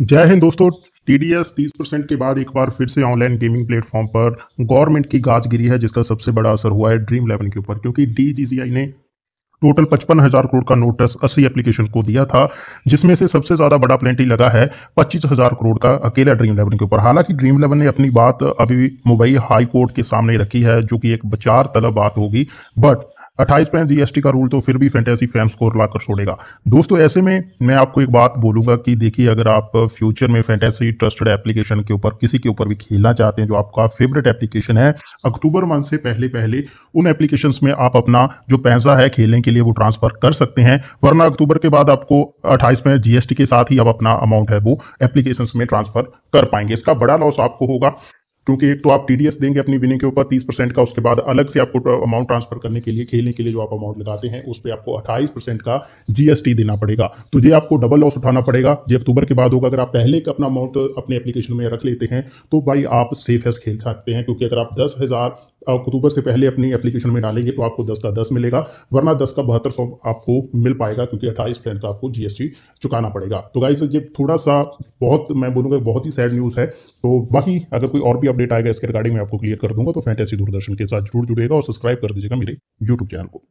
जय हिंद दोस्तों टी डी एस तीस परसेंट के बाद एक बार फिर से ऑनलाइन गेमिंग प्लेटफॉर्म पर गवर्नमेंट की गाज गिरी है जिसका सबसे बड़ा असर हुआ है ड्रीम इलेवन के ऊपर क्योंकि डी जी आई ने टोटल पचपन हजार करोड़ का नोटिस अस्सी एप्लीकेशन को दिया था जिसमें से सबसे ज्यादा बड़ा प्लेंटी लगा है पच्चीस हजार करोड़ का अकेला ड्रीम इलेवन के ऊपर हालांकि ड्रीम इलेवन ने अपनी बात अभी मुंबई हाई कोर्ट के सामने रखी है जो कि एक बचार तलब बात होगी बट अट्ठाईस पैंस जीएसटी का रूल तो फिर भी फैंटेसी फैंस को ला कर छोड़ेगा दोस्तों ऐसे में मैं आपको एक बात बोलूंगा कि देखिए अगर आप फ्यूचर में फैंटेसी ट्रस्टेड एप्लीकेशन के ऊपर किसी के ऊपर भी खेलना चाहते हैं जो आपका फेवरेट एप्लीकेशन है अक्टूबर मंथ से पहले पहले उन एप्लीकेशन में आप अपना जो पैसा है खेलने के लिए वो ट्रांसफर कर सकते हैं वरना अक्टूबर के बाद आपको अट्ठाईस में जीएसटी के साथ ही आप अपना अमाउंट है वो एप्लीकेशन में ट्रांसफर कर पाएंगे इसका बड़ा लॉस आपको होगा क्योंकि एक तो आप टी देंगे अपनी विनिंग के ऊपर 30 परसेंट का उसके बाद अलग से आपको अमाउंट ट्रांसफर करने के लिए खेलने के लिए जो आप अमाउंट लगाते हैं उस पर आपको 28 परसेंट का जीएसटी देना पड़ेगा तो ये आपको डबल लॉस उठाना पड़ेगा ये अक्टूबर के बाद होगा अगर आप पहले का अपना अमाउंट अपने एप्लीकेशन में रख लेते हैं तो भाई आप सेफ हेस खेल सकते हैं क्योंकि अगर आप दस अक्टूबर से पहले अपनी एप्लीकेशन में डालेंगे तो आपको दस का दस मिलेगा वरना दस का बहत्तर सौ आपको मिल पाएगा क्योंकि अट्ठाईस परसेंट का आपको जीएसटी चुकाना पड़ेगा तो गाइस ये थोड़ा सा बहुत मैं बोलूँगा बहुत ही सैड न्यूज़ है तो बाकी अगर कोई और भी अपडेट आएगा इसके रिगार्डिंग मैं आपको क्लियर कर दूंगा तो फैंटेसी दूरदर्शन के साथ जरूर जुड़ेगा और सब्सक्राइब कर दीजिएगा मेरे यूट्यूब चैनल को